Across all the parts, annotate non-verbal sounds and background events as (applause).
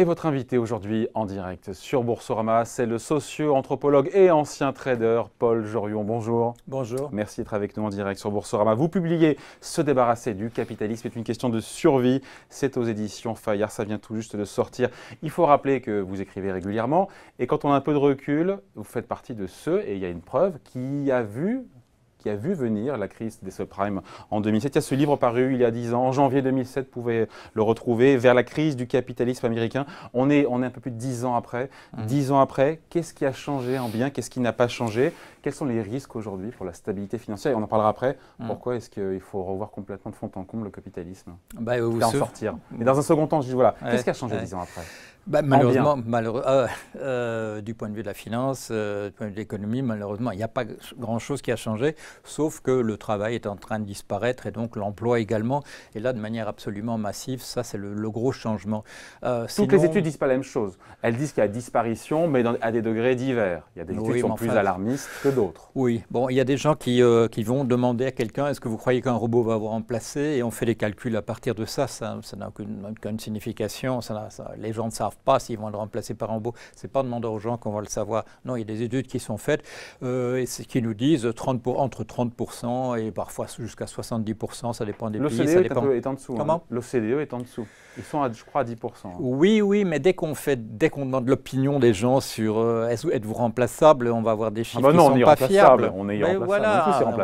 Et votre invité aujourd'hui en direct sur Boursorama, c'est le socio-anthropologue et ancien trader Paul Jorion. Bonjour. Bonjour. Merci d'être avec nous en direct sur Boursorama. Vous publiez Se débarrasser du capitalisme est une question de survie. C'est aux éditions Fayard, ça vient tout juste de sortir. Il faut rappeler que vous écrivez régulièrement et quand on a un peu de recul, vous faites partie de ceux, et il y a une preuve, qui a vu qui a vu venir la crise des subprimes en 2007. Il y a ce livre paru il y a 10 ans, en janvier 2007, vous pouvez le retrouver, Vers la crise du capitalisme américain. On est, on est un peu plus de 10 ans après. Mmh. Dix 10 ans après, qu'est-ce qui a changé en bien Qu'est-ce qui n'a pas changé Quels sont les risques aujourd'hui pour la stabilité financière on en parlera après. Mmh. Pourquoi est-ce qu'il faut revoir complètement de fond en comble le capitalisme bah, vous, en sortir. Mais dans un second temps, je dis voilà, qu'est-ce qui a changé dix 10 ans après bah, ah, malheureusement, euh, euh, du point de vue de la finance, euh, du point de vue de l'économie, malheureusement, il n'y a pas grand-chose qui a changé, sauf que le travail est en train de disparaître et donc l'emploi également. Et là, de manière absolument massive, ça, c'est le, gros changement. Toutes les études disent pas la même chose. Elles disent qu'il y a disparition, mais à des degrés divers. Il y a des études qui sont plus alarmistes que d'autres. Oui, bon, il y a des gens qui, qui vont demander à quelqu'un est-ce que vous croyez qu'un robot va vous remplacer Et on fait des calculs à partir de ça. Ça n'a aucune, signification. Ça, les gens ne savent pas s'ils vont le remplacer par un robot, c'est pas en demandant aux gens qu'on va le savoir. Non, il y a des études qui sont faites euh, et qui nous disent pour, entre 30% et parfois jusqu'à 70%, ça dépend des pays. L'OCDE est, en dessous. Hein. Comment L'OCDE est en dessous. Ils sont, à, je crois, à 10%. Oui, oui, mais dès qu'on fait, dès qu'on demande l'opinion des gens sur euh, êtes-vous remplaçable, on va avoir des ah chiffres bah qui ne sont pas fiables. On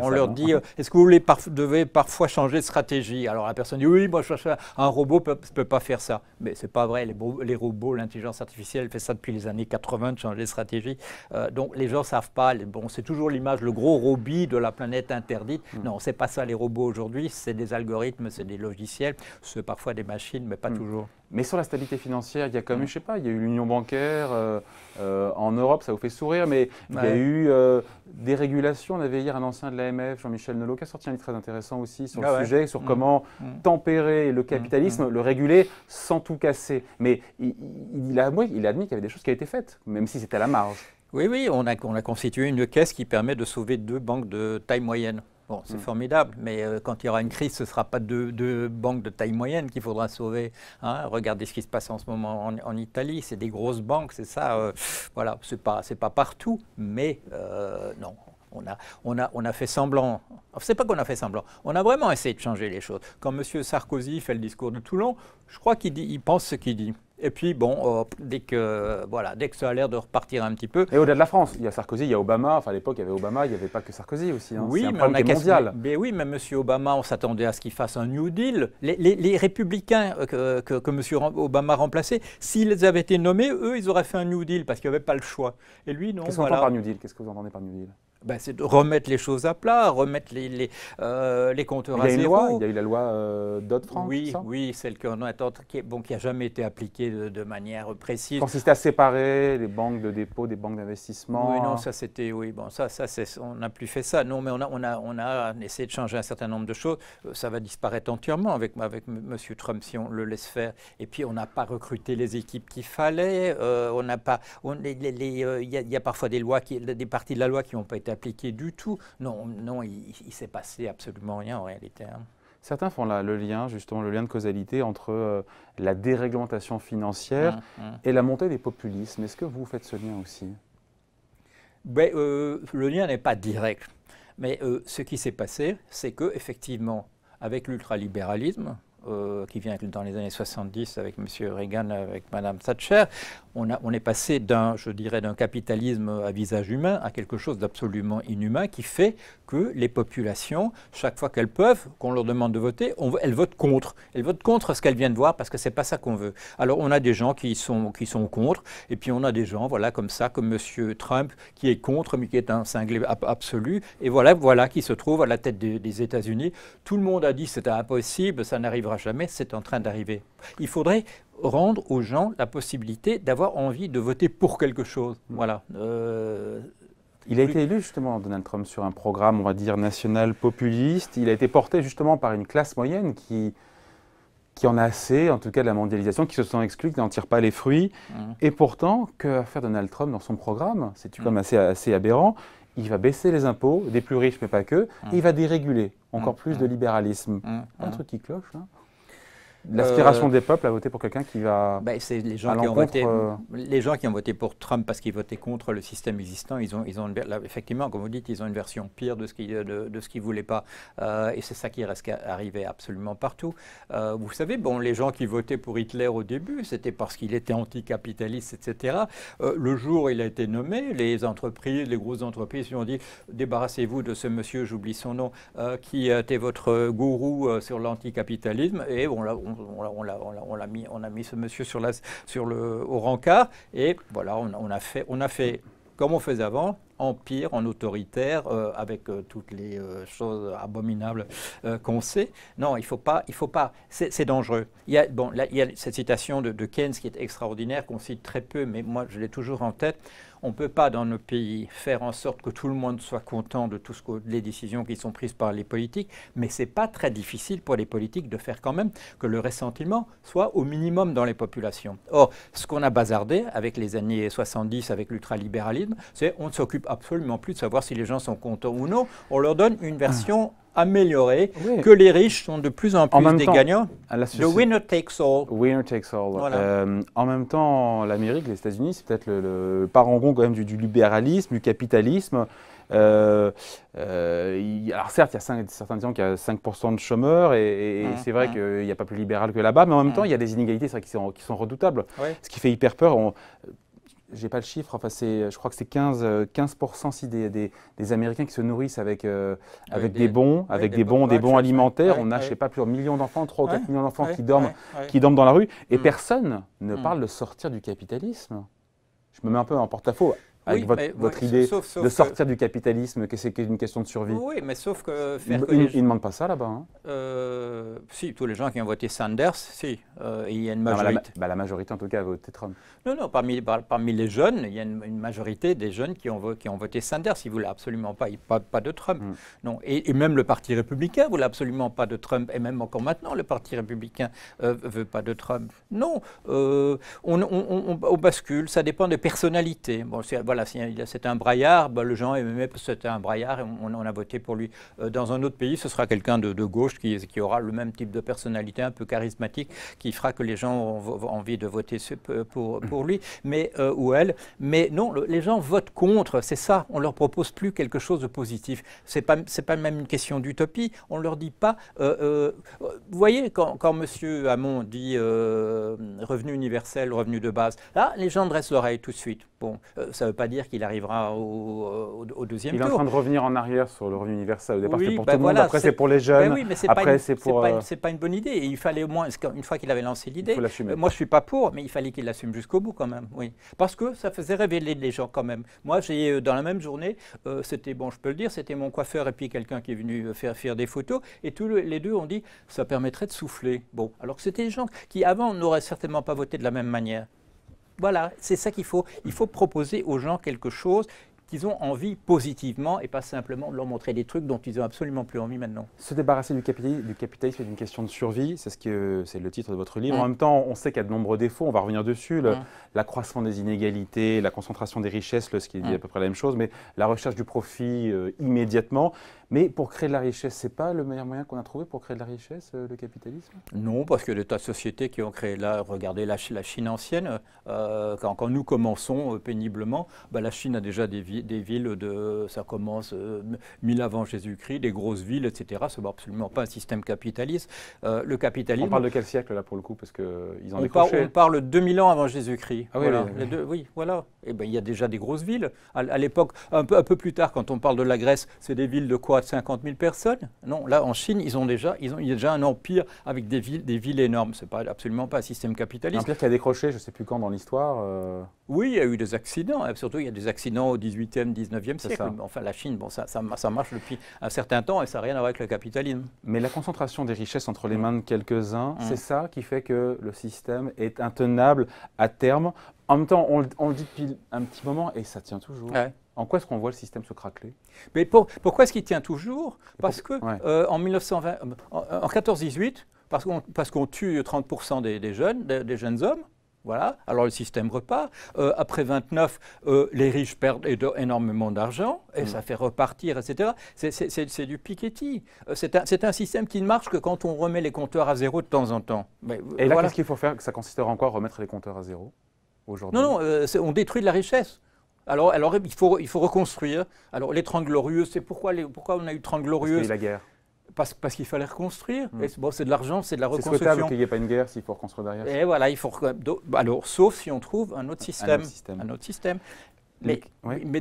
on leur dit euh, est-ce que vous voulez devez parfois changer de stratégie Alors la personne dit oui, moi je cherche un robot ne peut, pas faire ça. Mais c'est pas vrai. les robots l'intelligence artificielle fait ça depuis les années 80 de changer les stratégies. Euh, donc les gens ne savent pas. bon, c'est toujours l'image, le gros robot de la planète interdite. Mm. Non, c'est pas ça les robots aujourd'hui. C'est des algorithmes, c'est des logiciels, c'est parfois des machines, mais pas mm. toujours. Mais sur la stabilité financière, il y a quand je sais pas, il y a eu l'union bancaire euh, euh, en Europe, ça vous fait sourire, mais il y a eu euh, des régulations. On avait hier un ancien de l'AMF, Jean-Michel Nolot, qui a sorti un livre très intéressant aussi sur le ah sujet, sur mmh. comment mmh. tempérer le mmh. capitalisme, le réguler sans tout casser. Mais il, a, admis qu'il y avait des choses qui avaient été faites, même si c'était à la marge. Oui, oui, on a constitué une caisse qui permet de sauver deux banques de taille moyenne. Bon, c'est mm. formidable, mais euh, quand il y aura une crise, ce ne sera pas deux, banques de taille moyenne qu'il faudra sauver. Hein. Regardez ce qui se passe en ce moment en, Italie, c'est des grosses banques, c'est ça. Euh, voilà, ce n'est pas, pas, partout, mais euh, non, on a, on, a, on a, fait semblant. Ce n'est pas qu'on a fait semblant. On a vraiment essayé de changer les choses. Quand M. Sarkozy fait le discours de Toulon, je crois qu'il il pense ce qu'il dit. Et puis, bon, euh, dès, que, voilà, dès que ça a l'air de repartir un petit peu. Et au-delà de la France, il y a Sarkozy, il y a Obama. Enfin, à l'époque, il y avait Obama, il n'y avait pas que Sarkozy aussi. Hein. Oui, un mais, on a mondial. mais oui, mais M. Obama, on s'attendait à ce qu'il fasse un New Deal. Les, républicains euh, que, que, M. Obama remplaçait, s'ils avaient été nommés, eux, ils auraient fait un New Deal parce qu'il n'y avait pas le choix. Et lui, non. Qu'est-ce qu'on entend par New Deal Qu'est-ce que vous entendez par New Deal bah, c'est de remettre les choses à plat, remettre les, les, euh, les compteurs à zéro. il y a eu la loi euh, Dodd-Frank. Oui, oui, celle qu'on attend, qui n'a jamais été appliquée de, manière précise. Consistait à séparer les banques de dépôt des banques d'investissement. Oui, non, ça c'était, oui, bon, ça, ça on n'a plus fait ça. Non, mais on a, on a, on a essayé de changer un certain nombre de choses. Euh, ça va disparaître entièrement avec, avec M. Trump si on le laisse faire. Et puis on n'a pas recruté les équipes qu'il fallait. Euh, on n'a pas, euh, il y, a parfois des lois, qui, des parties de la loi qui n'ont pas été appliqué du tout. Non, non il, ne s'est passé absolument rien en réalité. Hein. Certains font le lien, justement, le lien de causalité entre euh, la déréglementation financière hum, hum. et la montée des populismes. Est-ce que vous faites ce lien aussi ben, euh, Le lien n'est pas direct. Mais euh, ce qui s'est passé, c'est que effectivement, avec l'ultralibéralisme, euh, qui vient dans les années 70 avec M. Reagan, avec Mme Thatcher, on, a, on est passé d'un, je dirais, d'un capitalisme à visage humain à quelque chose d'absolument inhumain qui fait que les populations, chaque fois qu'elles peuvent, qu'on leur demande de voter, on, elles votent contre. Elles votent contre ce qu'elles viennent voir parce que c'est pas ça qu'on veut. Alors on a des gens qui sont, qui sont contre et puis on a des gens, voilà, comme ça, comme M. Trump qui est contre mais qui est un cinglé absolu et voilà, voilà qui se trouve à la tête des, des États-Unis. Tout le monde a dit c'était impossible, ça n'arrivera jamais, c'est en train d'arriver. Il faudrait rendre aux gens la possibilité d'avoir envie de voter pour quelque chose. Mm. Voilà. Euh, il a été élu justement, Donald Trump, sur un programme, on va dire, national populiste. Il a été porté justement par une classe moyenne qui, qui en a assez, en tout cas de la mondialisation, qui se sent exclue, qui n'en tire pas les fruits. Mm. Et pourtant, que va faire Donald Trump dans son programme C'est quand mm. comme assez, assez aberrant. Il va baisser les impôts des plus riches, mais pas que, il va déréguler encore plus de libéralisme. Un truc qui cloche, là. Hein. L'aspiration euh, des peuples à voter pour quelqu'un qui va. Bah, c'est les gens qui ont voté. Euh, les gens qui ont voté pour Trump parce qu'ils votaient contre le système existant, ils ont, ils ont effectivement, comme vous dites, ils ont une version pire de ce qu'ils de, ce voulaient pas. Euh, et c'est ça qui reste arrivé absolument partout. vous savez, bon, les gens qui votaient pour Hitler au début, c'était parce qu'il était anticapitaliste, etc. le jour où il a été nommé, les entreprises, les grosses entreprises, ils ont dit débarrassez-vous de ce monsieur, j'oublie son nom, qui était votre gourou sur l'anticapitalisme. Et bon, on, a, on, a mis, ce monsieur sur, au rencard. Et voilà, on, a fait, comme on faisait avant, empire, en autoritaire, euh, avec euh, toutes les euh, choses abominables qu'on sait. Non, il faut pas, il faut pas. C'est dangereux. Il y a, bon, il y a cette citation de Keynes qui est extraordinaire, qu'on cite très peu, mais moi, je l'ai toujours en tête. On ne peut pas dans nos pays faire en sorte que tout le monde soit content de toutes les décisions qui sont prises par les politiques, mais ce n'est pas très difficile pour les politiques de faire quand même que le ressentiment soit au minimum dans les populations. Or, ce qu'on a bazardé avec les années 70, avec l'ultralibéralisme, c'est on ne s'occupe absolument plus de savoir si les gens sont contents ou non, on leur donne une version améliorer, que les riches sont de plus en plus des gagnants. le winner takes all. Winner takes all. Euh, en même temps, l'Amérique, les États-Unis, c'est peut-être le, parangon quand même du, libéralisme, du capitalisme. Euh, euh, alors certes, il y a certains disant qu'il y a 5% de chômeurs, et, c'est vrai qu'il n'y a pas plus libéral que là-bas, mais en même temps, il y a des inégalités qui, sont, redoutables. Ce qui fait hyper peur j'ai pas le chiffre, enfin c'est, je crois que c'est 15, 15 euh, si des, des, Américains qui se nourrissent avec, euh, avec, des, bons, avec des, bons, des bons, alimentaires. on a, je je sais pas, plusieurs millions d'enfants, 3 ou 4 millions d'enfants qui dorment, qui dorment dans la rue, et mm. personne ne mm. parle de sortir du capitalisme. Je me mets un peu en porte-à-faux avec votre, idée de sortir du capitalisme, que c'est une question de survie. Oui, mais sauf que... ils ne demandent pas ça là-bas. Hein. Euh, si, tous les gens qui ont voté Sanders, si, euh, il y a une majorité. la, bah, la, majorité, en tout cas, a voté Trump. Non, non, parmi, parmi les jeunes, il y a une, majorité des jeunes qui ont, qui ont voté Sanders. Ils ne voulaient absolument pas, pas, pas de Trump. Hmm. Non. Et, même le Parti républicain ne voulait absolument pas de Trump. Et même encore maintenant, le Parti républicain ne euh, veut pas de Trump. Non, on, bascule, ça dépend des personnalités. Bon, voilà, voilà, c'est un braillard, bah, le gens aimait parce que c'était un braillard et on, a voté pour lui. Euh, dans un autre pays, ce sera quelqu'un de, gauche qui, qui, aura le même type de personnalité, un peu charismatique, qui fera que les gens ont, envie de voter euh, pour, pour lui mais, euh, ou elle. Mais non, les gens votent contre, c'est ça, on leur propose plus quelque chose de positif. Ce n'est pas, pas même une question d'utopie, on ne leur dit pas... vous voyez, quand, quand M. Hamon dit revenu universel, revenu de base, là, les gens dressent l'oreille tout de suite. Bon, ça ne veut pas dire qu'il arrivera au, deuxième tour. Il est en train de revenir en arrière sur le revenu universel. Au départ, c'est pour bah tout le monde, après c'est pour les bah jeunes. oui, mais c'est pas, pas, euh, pas, une bonne idée. Et il fallait au moins, une fois qu'il avait lancé l'idée, euh, moi je suis pas pour, mais il fallait qu'il l'assume jusqu'au bout quand même. Oui. Parce que ça faisait révéler les gens quand même. Moi, j'ai euh, dans la même journée, c'était bon, je peux le dire, c'était mon coiffeur et puis quelqu'un qui est venu faire, faire des photos. Et tous les deux ont dit, ça permettrait de souffler. Bon, alors que c'était des gens qui avant n'auraient certainement pas voté de la même manière. Voilà, c'est ça qu'il faut. Il faut proposer aux gens quelque chose qu'ils ont envie positivement et pas simplement leur montrer des trucs dont ils n'ont absolument plus envie maintenant. Se débarrasser du capitalisme, du est une question de survie, c'est ce que c'est le titre de votre livre. Mm. En même temps, on sait qu'il y a de nombreux défauts, on va revenir dessus, mm. l'accroissement des inégalités, la concentration des richesses, ce qui dit mm. à peu près la même chose, mais la recherche du profit euh, immédiatement. Mais pour créer de la richesse, ce n'est pas le meilleur moyen qu'on a trouvé pour créer de la richesse, euh, le capitalisme Non, parce que des tas de sociétés qui ont créé là, regardez la, Chine ancienne, euh, quand, nous commençons euh, péniblement, bah, la Chine a déjà des, villes de, ça commence 1000 avant Jésus-Christ, des grosses villes, etc. Ce n'est absolument pas un système capitaliste. le capitalisme. On parle de quel siècle là pour le coup, parce qu'ils ils en on, par, on parle 2000 ans avant Jésus-Christ. Ah, oui, voilà. voilà. Et eh ben il y a déjà des grosses villes. À, l'époque, un peu plus tard, quand on parle de la Grèce, c'est des villes de quoi de 50 000 personnes Non, là en Chine, ils ont déjà, ils ont, il y a déjà un empire avec des villes, des villes énormes. c'est pas, absolument pas un système capitaliste. Un empire qui a décroché, je sais plus quand dans l'histoire. Euh. Oui, il y a eu des accidents. Hein. Surtout, il y a des accidents au 18e, 19e c'est Enfin, la Chine, bon, ça, ça, ça, marche depuis un certain temps et ça n'a rien à voir avec le capitalisme. Mais la concentration des richesses entre les mm. mains de quelques-uns, mm. c'est ça qui fait que le système est intenable à terme. En même temps, on, le dit depuis un petit moment et ça tient toujours. En quoi est-ce qu'on voit le système se craqueler Mais pourquoi est-ce qu'il tient toujours Parce que euh, en 1920, euh, en, 14-18, parce qu'on tue 30% des, jeunes, des, jeunes hommes. Voilà. Alors le système repart. Euh, après 29, les riches perdent énormément d'argent et mm. ça fait repartir, etc. C'est du Piketty. C'est un, système qui ne marche que quand on remet les compteurs à zéro de temps en temps. et là, voilà. qu'est-ce qu'il faut faire Ça consisterait encore à remettre les compteurs à zéro aujourd'hui Non, non. on détruit de la richesse. Alors, il, faut, il faut reconstruire. Alors, les glorieux, c'est pourquoi, pourquoi on a eu 30 glorieux la guerre. Parce, parce qu'il fallait reconstruire. Mm. c'est de l'argent, c'est de la reconstruction. C'est souhaitable qu'il n'y ait pas une guerre s'il faut reconstruire derrière. Et voilà, il faut. Alors, sauf si on trouve un autre système. Un autre système. Mais,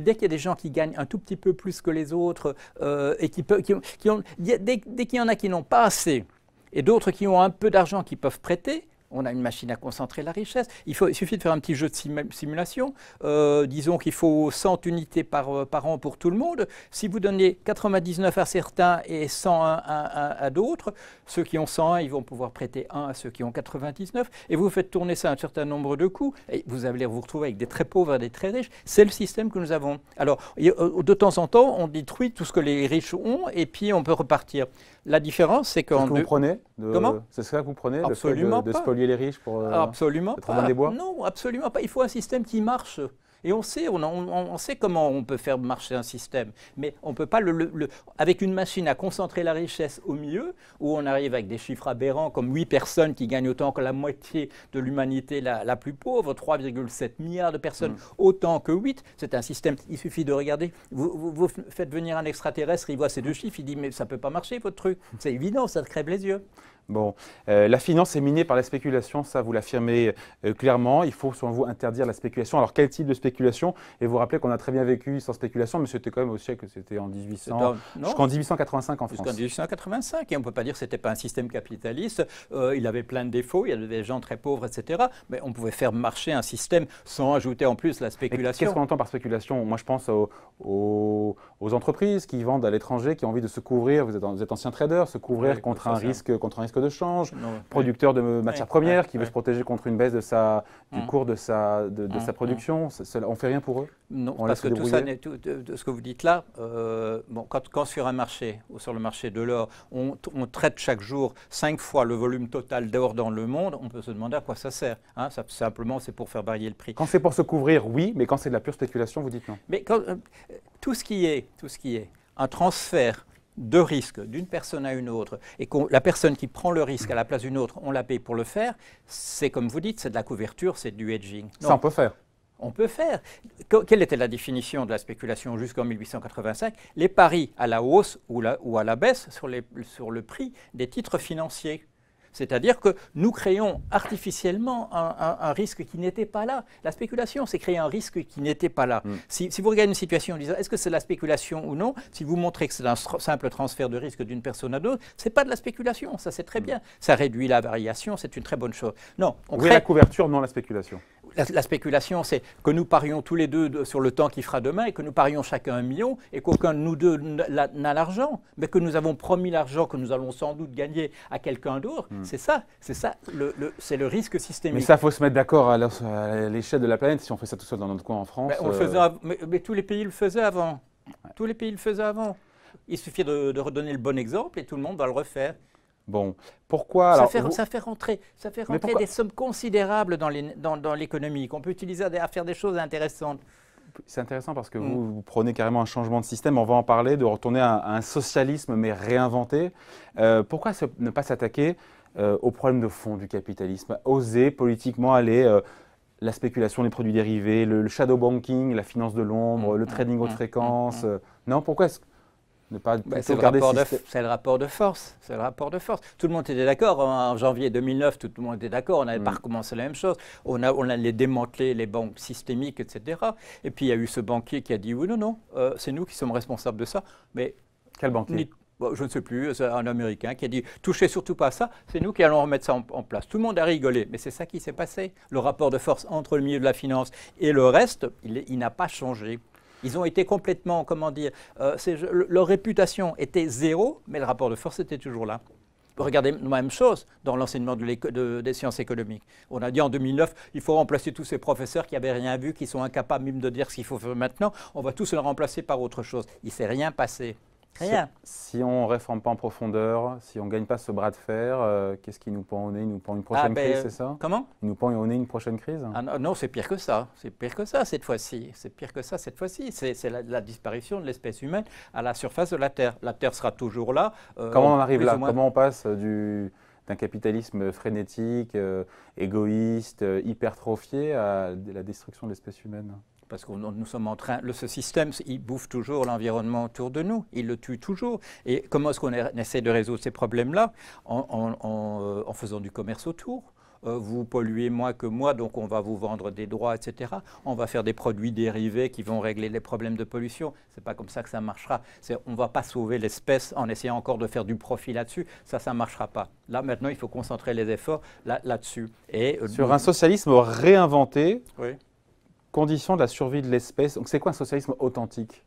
dès qu'il y a des gens qui gagnent un tout petit peu plus que les autres, euh, et qui, peut, qui ont, dès, dès qu'il y en a qui n'ont pas assez, et d'autres qui ont un peu d'argent qui peuvent prêter, on a une machine à concentrer la richesse. Il, faut, suffit de faire un petit jeu de simulation. Euh, disons qu'il faut 100 unités euh, par, an pour tout le monde. Si vous donnez 99 à certains et 101 à, d'autres, ceux qui ont 101, ils vont pouvoir prêter 1 à ceux qui ont 99. Et vous faites tourner ça un certain nombre de coups. Et vous allez vous retrouver avec des très pauvres et des très riches. C'est le système que nous avons. Alors, euh, de temps en temps, on détruit tout ce que les riches ont et puis on peut repartir. La différence, c'est qu'en. vous prenez Comment C'est ça que vous prenez absolument de, spolier les riches pour. Euh, absolument pas. Des bois non, absolument pas. Il faut un système qui marche. Et on sait, on, sait comment on peut faire marcher un système, mais on ne peut pas le, Avec une machine à concentrer la richesse au mieux, où on arrive avec des chiffres aberrants comme 8 personnes qui gagnent autant que la moitié de l'humanité la, plus pauvre, 3,7 milliards de personnes mm. autant que 8, c'est un système, il suffit de regarder, vous, faites venir un extraterrestre, il voit ces deux chiffres, il dit mais ça ne peut pas marcher votre truc, c'est évident, ça crève les yeux. Bon, euh, la finance est minée par la spéculation, ça vous l'affirmez euh, clairement. Il faut selon vous interdire la spéculation. Alors quel type de spéculation Et vous rappelez qu'on a très bien vécu sans spéculation, mais c'était quand même au siècle, c'était en 1800, jusqu'en 1885 en France. Jusqu'en 1885, et on ne peut pas dire que c'était pas un système capitaliste. Euh, il avait plein de défauts, il y avait des gens très pauvres, etc. Mais on pouvait faire marcher un système sans ajouter en plus la spéculation. Qu'est-ce qu'on entend par spéculation Moi, je pense aux, entreprises qui vendent à l'étranger, qui ont envie de se couvrir. Vous êtes, ancien trader, se couvrir contre, un risque, contre un risque de change, producteur de matières premières qui veut se protéger contre une baisse de sa, du mmh. cours de sa, de, mmh, sa mmh. production. On ne fait rien pour eux Non, parce que tout ça, de, ce que vous dites là, euh, bon, quand, quand, sur un marché, ou sur le marché de l'or, on, traite chaque jour cinq fois le volume total d'or dans le monde, on peut se demander à quoi ça sert. Hein, simplement, c'est pour faire varier le prix. Quand c'est pour se couvrir, oui, mais quand c'est de la pure spéculation, vous dites non. Mais quand, euh, tout ce qui est, tout ce qui est un transfert de risque d'une personne à une autre et que la personne qui prend le risque à la place d'une autre, on la paye pour le faire, c'est comme vous dites, c'est de la couverture, c'est du hedging. Ça, on peut faire. On peut faire. quelle était la définition de la spéculation jusqu'en 1885 Les paris à la hausse ou, à la baisse sur le prix des titres financiers. C'est-à-dire que nous créons artificiellement un, risque qui n'était pas là. La spéculation, c'est créer un risque qui n'était pas là. Mm. Si, vous regardez une situation en disant est-ce que c'est la spéculation ou non, si vous montrez que c'est un simple transfert de risque d'une personne à d'autre, n'est pas de la spéculation, ça c'est très mm. bien. Ça réduit la variation, c'est une très bonne chose. Non, on oui, crée la couverture, non la spéculation la, spéculation, c'est que nous parions tous les deux sur le temps qui fera demain et que nous parions chacun un million et qu'aucun de nous deux n'a l'argent, mais que nous avons promis l'argent que nous allons sans doute gagner à quelqu'un d'autre. Hmm. C'est ça, c'est ça, le, c'est le risque systémique. Mais ça, faut se mettre d'accord à l'échelle de la planète. Si on fait ça tout seul dans notre coin en France, ben, euh, mais, tous les pays le faisaient avant. Tous les pays le faisaient avant. Il suffit de redonner le bon exemple et tout le monde va le refaire. Bon, pourquoi ça, fait, rentrer, des sommes considérables dans l'économie, qu'on peut utiliser à faire des choses intéressantes. C'est intéressant parce que mm. vous, prenez carrément un changement de système, on va en parler, de retourner à, un socialisme mais réinventé. Euh, pourquoi ne pas s'attaquer euh, au problème de fond du capitalisme Oser politiquement aller euh, la spéculation, les produits dérivés, le, shadow banking, la finance de l'ombre, mm, le mm, trading haute fréquence. non, pourquoi est-ce bah, c'est, le rapport de, force. C'est le rapport de force. Tout le monde était d'accord en, janvier 2009. Tout le monde était d'accord. On n'avait pas mm. recommencé la même chose. On a, on allait démanteler les banques systémiques, etc. Et puis il y a eu ce banquier qui a dit oui, non, non, euh, c'est nous qui sommes responsables de ça. Mais quel banquier Je ne sais plus. Un Américain qui a dit touchez surtout pas à ça. C'est nous qui allons remettre ça en, place. Tout le monde a rigolé. Mais c'est ça qui s'est passé. Le rapport de force entre le milieu de la finance et le reste, il n'a pas changé. Ils ont été complètement, comment dire, euh, leur réputation était zéro, mais le rapport de force était toujours là. Regardez la même chose dans l'enseignement des sciences économiques. On a dit en 2009, il faut remplacer tous ces professeurs qui n'avaient rien vu, qui sont incapables même de dire ce qu'il faut faire maintenant. On va tous les remplacer par autre chose. Il ne s'est rien passé. Si, on ne réforme pas en profondeur, si on ne gagne pas ce bras de fer, euh, qu'est-ce qui nous pend au nez Il nous pend une ah, prochaine ben, crise, c'est ça Comment Il nous pend au nez une prochaine crise ah, Non, c'est pire que ça. C'est pire que ça cette fois-ci. C'est pire que ça cette fois-ci. C'est la, disparition de l'espèce humaine à la surface de la Terre. La Terre sera toujours là. Euh, comment on arrive là Comment on passe d'un capitalisme frénétique, euh, égoïste, hypertrophié à la destruction de l'espèce humaine parce que nous sommes en train, le, ce système, il bouffe toujours l'environnement autour de nous, il le tue toujours. Et comment est-ce qu'on essaie de résoudre ces problèmes-là euh, en, faisant du commerce autour euh, vous polluez moins que moi, donc on va vous vendre des droits, etc. On va faire des produits dérivés qui vont régler les problèmes de pollution. C'est pas comme ça que ça marchera. On ne va pas sauver l'espèce en essayant encore de faire du profit là-dessus. Ça, ça ne marchera pas. Là, maintenant, il faut concentrer les efforts là-dessus. Et euh, Sur un socialisme réinventé, oui. Condition de la survie de l'espèce. Donc c'est quoi un socialisme authentique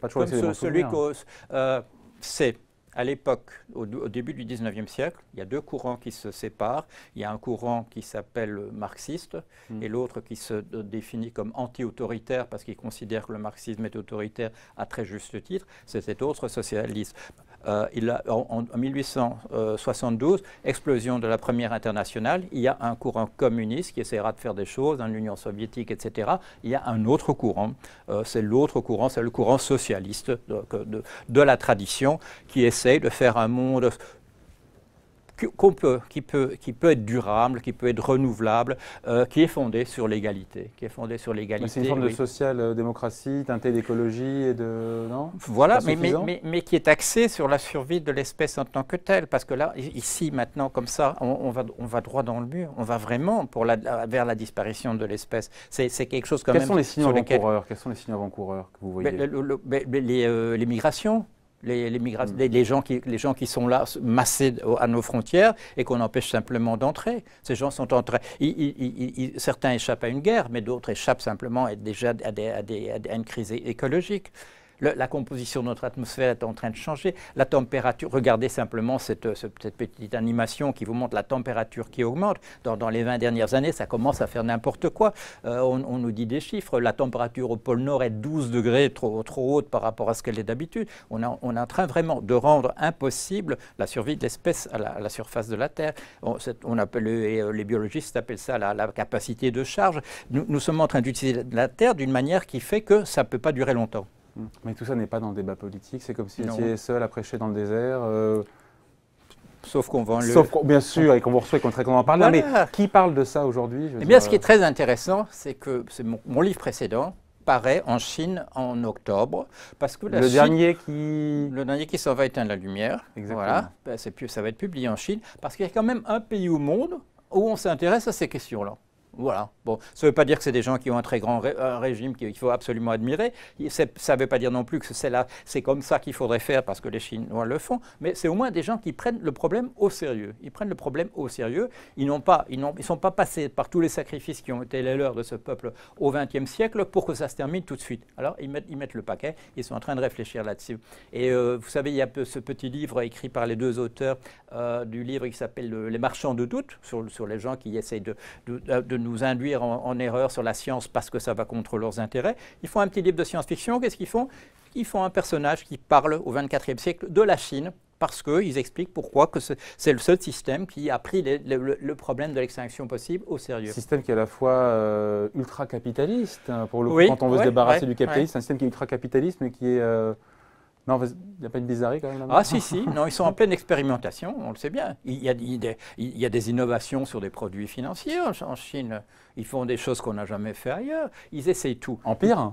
pas celui hein. que euh, c'est à l'époque, au, début du 19e siècle, il y a deux courants qui se séparent. Il y a un courant qui s'appelle marxiste hmm. et l'autre qui se définit comme anti-autoritaire parce qu'il considère que le marxisme est autoritaire à très juste titre. C'est cet autre socialiste. Euh, en, 1872, explosion de la première internationale, il y a un courant communiste qui essaiera de faire des choses, dans l'Union soviétique, etc. Il y a un autre courant, euh, c'est l'autre courant, c'est le courant socialiste de, la tradition qui essaye de faire un monde qu'on peut, qui, peut, qui peut être durable, qui peut être renouvelable, euh, qui est fondée sur l'égalité. Qui est sur l'égalité. C'est une forme de social-démocratie, euh, teintée d'écologie et de... Non Voilà, mais mais, mais, qui est axée sur la survie de l'espèce en tant que telle. Parce que là, ici, maintenant, comme ça, on, va, on va droit dans le mur. On va vraiment pour la, vers la disparition de l'espèce. C'est quelque chose quand Quels même... Sont les signaux Quels sont les signes avant-coureurs que vous ben, voyez ben, euh, les migrations Mm. les, les, gens qui, les gens qui sont là massés à nos frontières et qu'on empêche simplement d'entrer. Ces gens sont entrés. certains échappent à une guerre, mais d'autres échappent simplement déjà à une crise écologique la composition de notre atmosphère est en train de changer. La température, regardez simplement cette, petite animation qui vous montre la température qui augmente. Dans, les 20 dernières années, ça commence à faire n'importe quoi. Euh, on, nous dit des chiffres. La température au pôle Nord est 12 degrés trop, haute par rapport à ce qu'elle est d'habitude. On, est en train vraiment de rendre impossible la survie de l'espèce à, la, surface de la Terre. On, euh, les, biologistes appellent ça la, capacité de charge. nous sommes en train d'utiliser la Terre d'une manière qui fait que ça ne peut pas durer longtemps. Mais tout ça n'est pas dans le débat politique. C'est comme si vous étiez seul à prêcher dans le désert. Euh, sauf qu'on vend le. Sauf qu'on bien sûr, et qu'on vous reçoit et qu'on en parle. mais qui parle de ça aujourd'hui Eh bien, ce qui est euh, très intéressant, c'est que mon, livre précédent paraît en Chine en octobre parce que le dernier qui le dernier qui s'en va éteindre la lumière Exactement. voilà ben, ça va être publié en Chine parce qu'il y a quand même un pays au monde où on s'intéresse à ces questions là voilà. Bon, ça ne veut pas dire que c'est des gens qui ont un très grand régime qu'il faut absolument admirer. Ça ne veut pas dire non plus que c'est comme ça qu'il faudrait faire parce que les Chinois le font. Mais c'est au moins des gens qui prennent le problème au sérieux. Ils prennent le problème au sérieux. Ils n'ont pas, ils ne sont pas passés par tous les sacrifices qui ont été les leurs de ce peuple au XXe siècle pour que ça se termine tout de suite. Alors ils mettent, ils mettent le paquet. Ils sont en train de réfléchir là-dessus. Et euh, vous savez, il y a ce petit livre écrit par les deux auteurs euh, du livre qui s'appelle euh, Les marchands de doute sur, sur les gens qui essayent de, de, de nous induire en, erreur sur la science parce que ça va contre leurs intérêts. Ils font un petit livre de science-fiction. Qu'est-ce qu'ils font Ils font un personnage qui parle au 24e siècle de la Chine parce qu'ils expliquent pourquoi que c'est le seul système qui a pris le, problème de l'extinction possible au sérieux. Système qui est à la fois euh, ultra-capitaliste, hein, pour le quand on veut se débarrasser du capitalisme, c'est un système qui est ultra-capitaliste mais qui est... Euh, non, il n'y a pas une bizarrerie quand même là Ah si, si, non, ils sont en pleine expérimentation, on le sait bien. Il y, a, des, il des, innovations sur des produits financiers en, Chine. Ils font des choses qu'on n'a jamais fait ailleurs. Ils essayent tout. En pire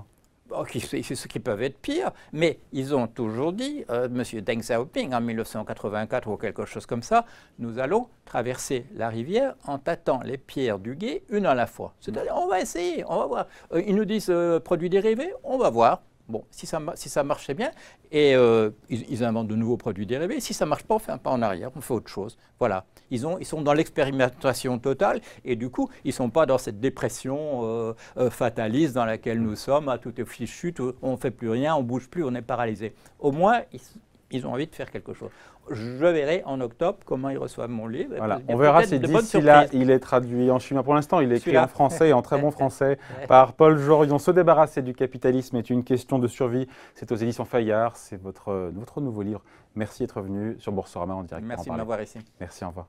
C'est hein. ce qui peut être pire, mais ils ont toujours dit, euh, M. Deng Xiaoping en 1984 ou quelque chose comme ça, nous allons traverser la rivière en tâtant les pierres du guet une à la fois. C'est-à-dire, on va essayer, on va voir. Euh, ils nous disent euh, produits dérivés, on va voir. Bon, si ça, si ça marchait bien, et euh, ils, inventent de nouveaux produits dérivés, si ça ne marche pas, on fait un pas en arrière, on fait autre chose. Voilà, ils, ont, ils sont dans l'expérimentation totale, et du coup, ils ne sont pas dans cette dépression euh, euh, fataliste dans laquelle nous sommes, à tout est fichu, on ne fait plus rien, on ne bouge plus, on est paralysé. Au moins, ils, ils ont envie de faire quelque chose. Je verrai en octobre comment ils reçoivent mon livre. Voilà. On verra si d'ici là, il est traduit en chinois. Pour l'instant, il est écrit en français et en très bon (laughs) français par Paul Jorion. Se débarrasser du capitalisme est une question de survie. C'est aux éditions Fayard. C'est votre, votre nouveau livre. Merci d'être venu sur Boursorama en direct. Merci de m'avoir ici. Merci, au revoir.